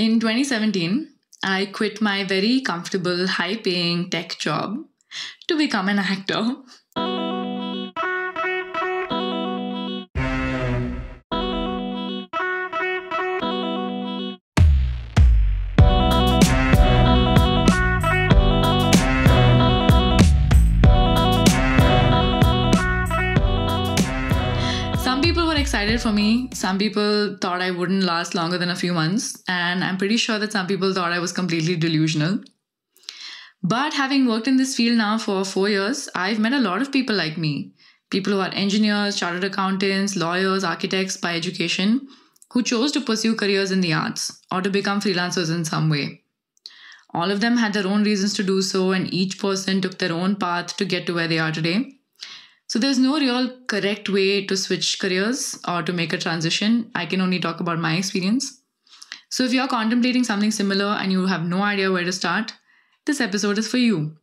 In 2017, I quit my very comfortable, high paying tech job to become an actor. for me. Some people thought I wouldn't last longer than a few months, and I'm pretty sure that some people thought I was completely delusional. But having worked in this field now for four years, I've met a lot of people like me people who are engineers, chartered accountants, lawyers, architects by education who chose to pursue careers in the arts or to become freelancers in some way. All of them had their own reasons to do so, and each person took their own path to get to where they are today. So there's no real correct way to switch careers or to make a transition. I can only talk about my experience. So if you're contemplating something similar and you have no idea where to start, this episode is for you.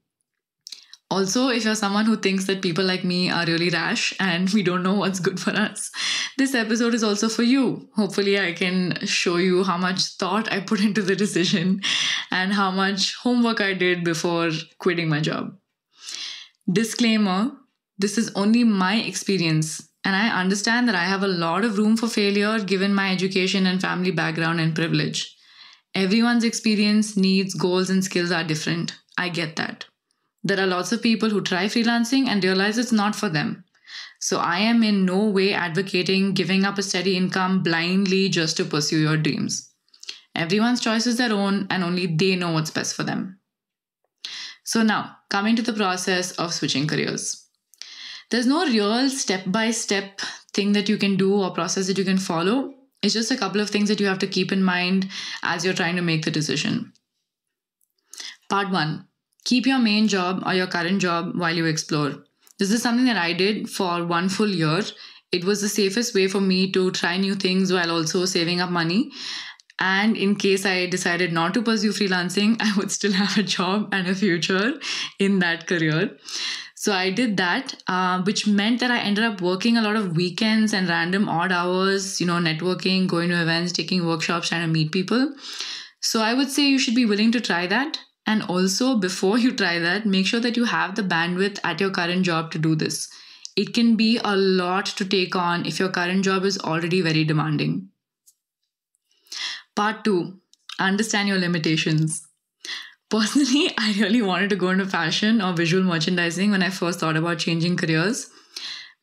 Also, if you're someone who thinks that people like me are really rash and we don't know what's good for us, this episode is also for you. Hopefully, I can show you how much thought I put into the decision and how much homework I did before quitting my job. Disclaimer this is only my experience. And I understand that I have a lot of room for failure given my education and family background and privilege. Everyone's experience, needs, goals, and skills are different. I get that. There are lots of people who try freelancing and realize it's not for them. So I am in no way advocating giving up a steady income blindly just to pursue your dreams. Everyone's choice is their own, and only they know what's best for them. So, now coming to the process of switching careers there's no real step by step thing that you can do or process that you can follow. It's just a couple of things that you have to keep in mind as you're trying to make the decision. Part one keep your main job or your current job while you explore. This is something that I did for one full year. It was the safest way for me to try new things while also saving up money. And in case I decided not to pursue freelancing, I would still have a job and a future in that career. So I did that, uh, which meant that I ended up working a lot of weekends and random odd hours, you know, networking, going to events, taking workshops, trying to meet people. So I would say you should be willing to try that. And also, before you try that, make sure that you have the bandwidth at your current job to do this. It can be a lot to take on if your current job is already very demanding. Part two understand your limitations. Personally, I really wanted to go into fashion or visual merchandising when I first thought about changing careers.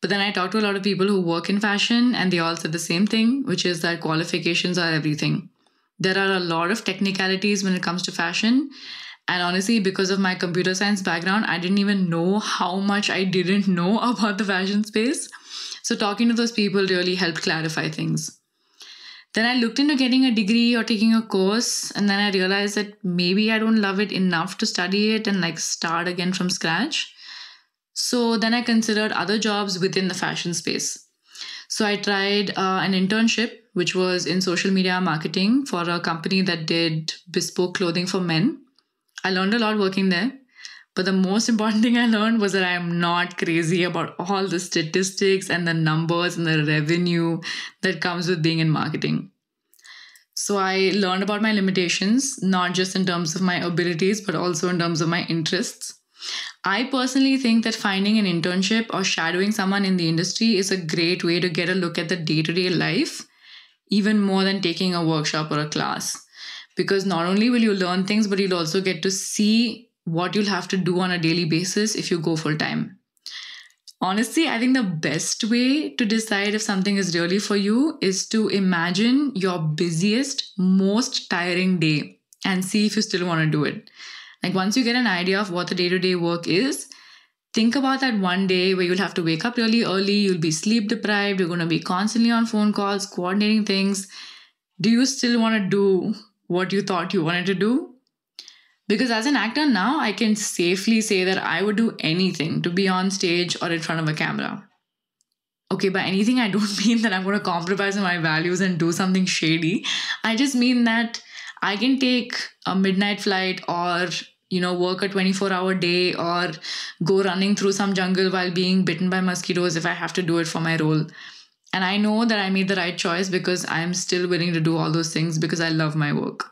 But then I talked to a lot of people who work in fashion, and they all said the same thing, which is that qualifications are everything. There are a lot of technicalities when it comes to fashion. And honestly, because of my computer science background, I didn't even know how much I didn't know about the fashion space. So, talking to those people really helped clarify things. Then I looked into getting a degree or taking a course, and then I realized that maybe I don't love it enough to study it and like start again from scratch. So then I considered other jobs within the fashion space. So I tried uh, an internship, which was in social media marketing for a company that did bespoke clothing for men. I learned a lot working there. But the most important thing I learned was that I am not crazy about all the statistics and the numbers and the revenue that comes with being in marketing. So I learned about my limitations, not just in terms of my abilities, but also in terms of my interests. I personally think that finding an internship or shadowing someone in the industry is a great way to get a look at the day to day life, even more than taking a workshop or a class. Because not only will you learn things, but you'll also get to see what you'll have to do on a daily basis if you go full time. Honestly, I think the best way to decide if something is really for you is to imagine your busiest, most tiring day and see if you still want to do it. Like, once you get an idea of what the day to day work is, think about that one day where you'll have to wake up really early, you'll be sleep deprived, you're going to be constantly on phone calls, coordinating things. Do you still want to do what you thought you wanted to do? Because as an actor now, I can safely say that I would do anything to be on stage or in front of a camera. Okay, by anything, I don't mean that I'm going to compromise my values and do something shady. I just mean that I can take a midnight flight or you know work a 24 hour day or go running through some jungle while being bitten by mosquitoes if i have to do it for my role and i know that i made the right choice because i'm still willing to do all those things because i love my work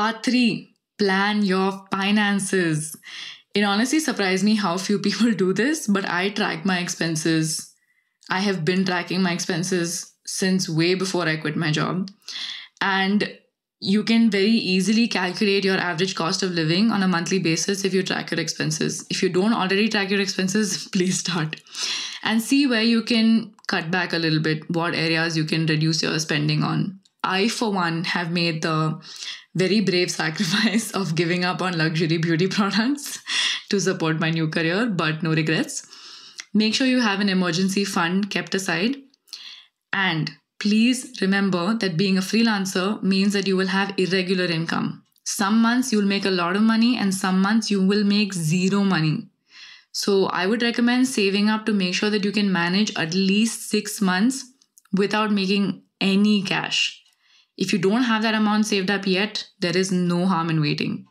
Part three, plan your finances. It honestly surprised me how few people do this, but I track my expenses. I have been tracking my expenses since way before I quit my job. And you can very easily calculate your average cost of living on a monthly basis if you track your expenses. If you don't already track your expenses, please start and see where you can cut back a little bit, what areas you can reduce your spending on. I, for one, have made the very brave sacrifice of giving up on luxury beauty products to support my new career, but no regrets. Make sure you have an emergency fund kept aside. And please remember that being a freelancer means that you will have irregular income. Some months you'll make a lot of money, and some months you will make zero money. So, I would recommend saving up to make sure that you can manage at least six months without making any cash. If you don't have that amount saved up yet, there is no harm in waiting.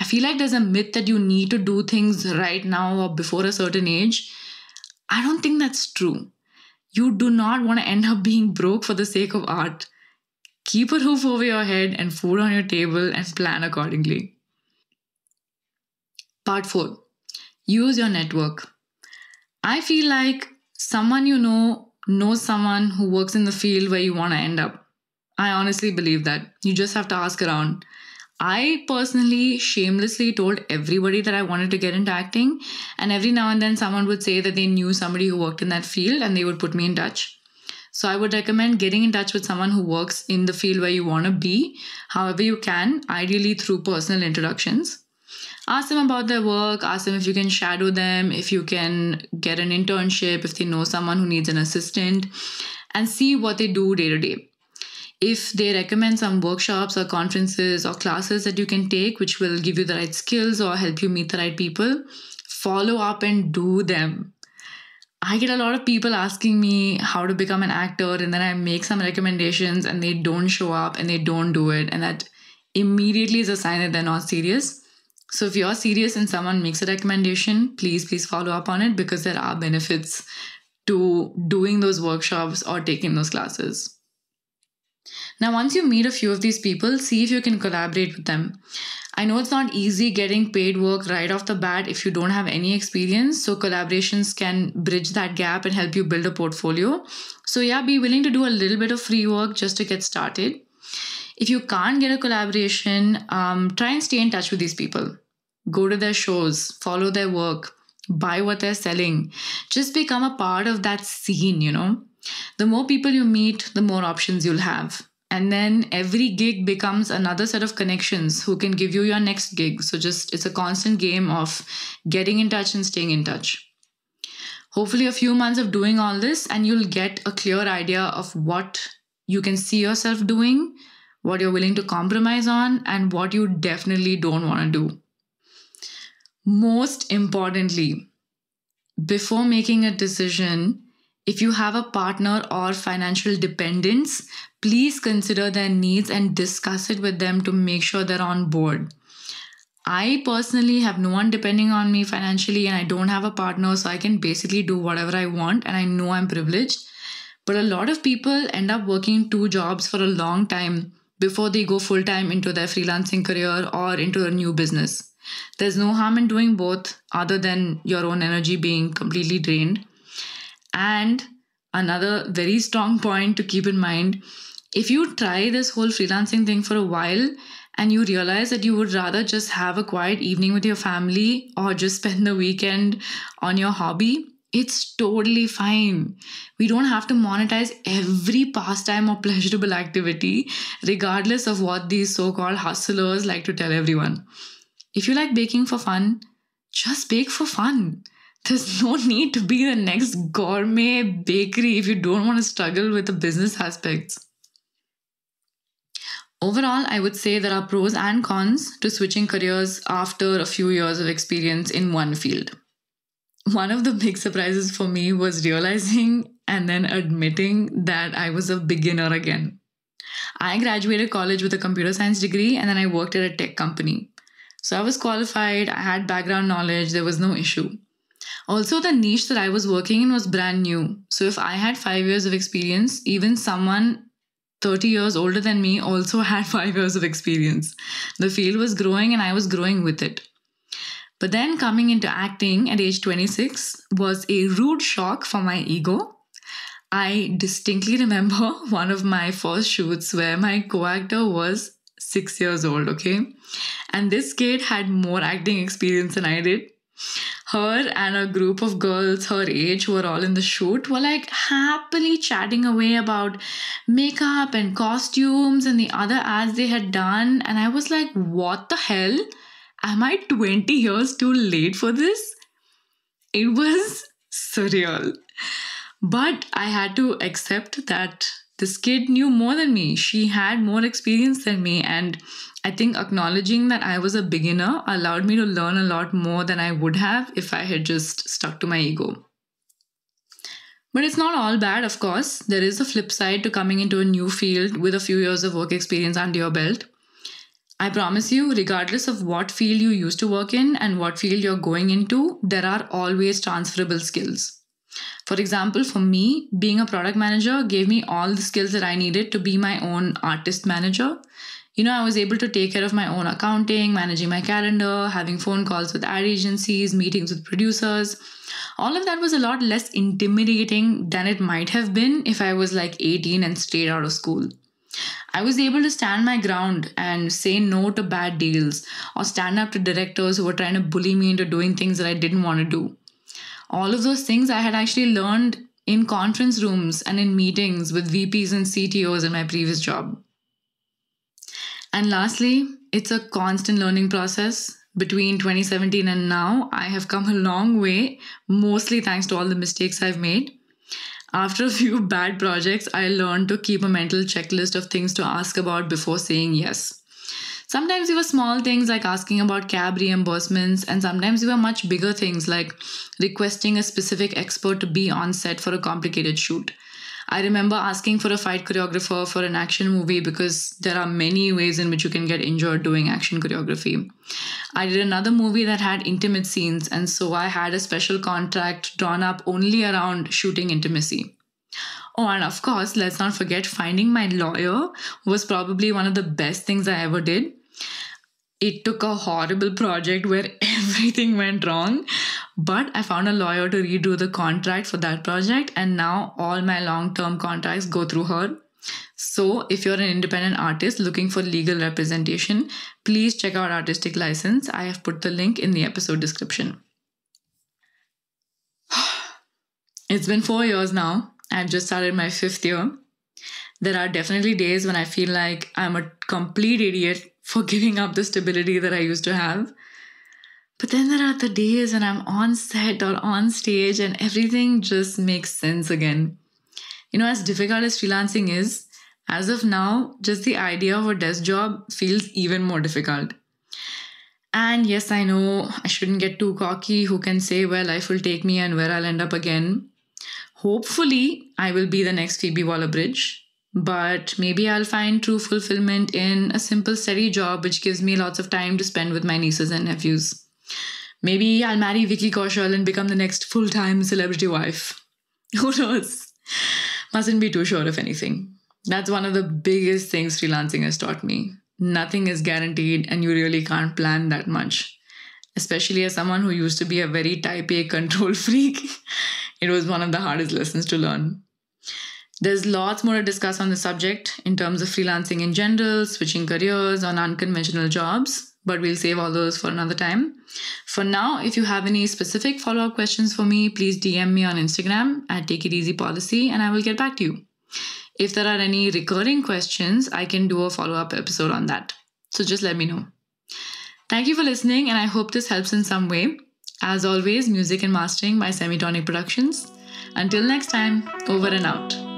I feel like there's a myth that you need to do things right now or before a certain age. I don't think that's true. You do not want to end up being broke for the sake of art. Keep a roof over your head and food on your table and plan accordingly. Part 4 Use your network. I feel like someone you know knows someone who works in the field where you want to end up. I honestly believe that. You just have to ask around. I personally shamelessly told everybody that I wanted to get into acting, and every now and then someone would say that they knew somebody who worked in that field and they would put me in touch. So I would recommend getting in touch with someone who works in the field where you want to be, however you can, ideally through personal introductions. Ask them about their work, ask them if you can shadow them, if you can get an internship, if they know someone who needs an assistant, and see what they do day to day if they recommend some workshops or conferences or classes that you can take, which will give you the right skills or help you meet the right people, follow up and do them. I get a lot of people asking me how to become an actor, and then I make some recommendations and they don't show up and they don't do it. And that immediately is a sign that they're not serious. So if you're serious and someone makes a recommendation, please, please follow up on it because there are benefits to doing those workshops or taking those classes. Now, once you meet a few of these people, see if you can collaborate with them. I know it's not easy getting paid work right off the bat if you don't have any experience, so collaborations can bridge that gap and help you build a portfolio. So, yeah, be willing to do a little bit of free work just to get started. If you can't get a collaboration, um, try and stay in touch with these people. Go to their shows, follow their work, buy what they're selling. Just become a part of that scene, you know the more people you meet, the more options you'll have. And then every gig becomes another set of connections who can give you your next gig. So just it's a constant game of getting in touch and staying in touch. Hopefully, a few months of doing all this, and you'll get a clear idea of what you can see yourself doing, what you're willing to compromise on, and what you definitely don't want to do. Most importantly, before making a decision, if you have a partner or financial dependents, please consider their needs and discuss it with them to make sure they're on board. I personally have no one depending on me financially, and I don't have a partner, so I can basically do whatever I want, and I know I'm privileged. But a lot of people end up working two jobs for a long time before they go full time into their freelancing career or into a new business. There's no harm in doing both, other than your own energy being completely drained. And another very strong point to keep in mind if you try this whole freelancing thing for a while and you realize that you would rather just have a quiet evening with your family or just spend the weekend on your hobby, it's totally fine. We don't have to monetize every pastime or pleasurable activity, regardless of what these so called hustlers like to tell everyone. If you like baking for fun, just bake for fun there's no need to be the next gourmet bakery if you don't want to struggle with the business aspects. Overall, I would say there are pros and cons to switching careers after a few years of experience in one field. One of the big surprises for me was realizing and then admitting that I was a beginner again. I graduated college with a computer science degree and then I worked at a tech company. So I was qualified, I had background knowledge, there was no issue. Also, the niche that I was working in was brand new. So, if I had five years of experience, even someone 30 years older than me also had five years of experience. The field was growing and I was growing with it. But then coming into acting at age 26 was a rude shock for my ego. I distinctly remember one of my first shoots where my co actor was six years old, okay? And this kid had more acting experience than I did her and a group of girls her age who were all in the shoot were like happily chatting away about makeup and costumes and the other ads they had done. And I was like, what the hell? Am I 20 years too late for this? It was surreal. But I had to accept that this kid knew more than me. She had more experience than me. And I think acknowledging that I was a beginner allowed me to learn a lot more than I would have if I had just stuck to my ego. But it's not all bad, of course. There is a flip side to coming into a new field with a few years of work experience under your belt. I promise you, regardless of what field you used to work in and what field you're going into, there are always transferable skills. For example, for me, being a product manager gave me all the skills that I needed to be my own artist manager. You know, I was able to take care of my own accounting, managing my calendar, having phone calls with ad agencies, meetings with producers. All of that was a lot less intimidating than it might have been if I was like 18 and straight out of school. I was able to stand my ground and say no to bad deals or stand up to directors who were trying to bully me into doing things that I didn't want to do all of those things I had actually learned in conference rooms and in meetings with VPs and CTOs in my previous job. And lastly, it's a constant learning process. Between 2017 and now, I have come a long way, mostly thanks to all the mistakes I've made. After a few bad projects, I learned to keep a mental checklist of things to ask about before saying yes. Sometimes it was small things like asking about cab reimbursements, and sometimes it were much bigger things like requesting a specific expert to be on set for a complicated shoot. I remember asking for a fight choreographer for an action movie because there are many ways in which you can get injured doing action choreography. I did another movie that had intimate scenes, and so I had a special contract drawn up only around shooting intimacy. Oh, and of course, let's not forget finding my lawyer was probably one of the best things I ever did it took a horrible project where everything went wrong. But I found a lawyer to redo the contract for that project, and now all my long term contracts go through her. So, if you're an independent artist looking for legal representation, please check out Artistic License. I have put the link in the episode description. it's been four years now. I've just started my fifth year. There are definitely days when I feel like I'm a complete idiot for giving up the stability that I used to have. But then there are the days when I'm on set or on stage and everything just makes sense again. You know, as difficult as freelancing is, as of now, just the idea of a desk job feels even more difficult. And yes, I know I shouldn't get too cocky who can say where life will take me and where I'll end up again. Hopefully, I will be the next Phoebe Waller Bridge but maybe I'll find true fulfillment in a simple, steady job which gives me lots of time to spend with my nieces and nephews. Maybe I'll marry Vicky Kaushal and become the next full time celebrity wife. Who knows? Mustn't be too sure of anything. That's one of the biggest things freelancing has taught me. Nothing is guaranteed, and you really can't plan that much. Especially as someone who used to be a very type A control freak, it was one of the hardest lessons to learn. There's lots more to discuss on the subject in terms of freelancing in general, switching careers, on unconventional jobs, but we'll save all those for another time. For now, if you have any specific follow up questions for me, please DM me on Instagram at Take It Easy Policy and I will get back to you. If there are any recurring questions, I can do a follow up episode on that. So just let me know. Thank you for listening, and I hope this helps in some way. As always, music and mastering by Semitonic Productions. Until next time, over and out.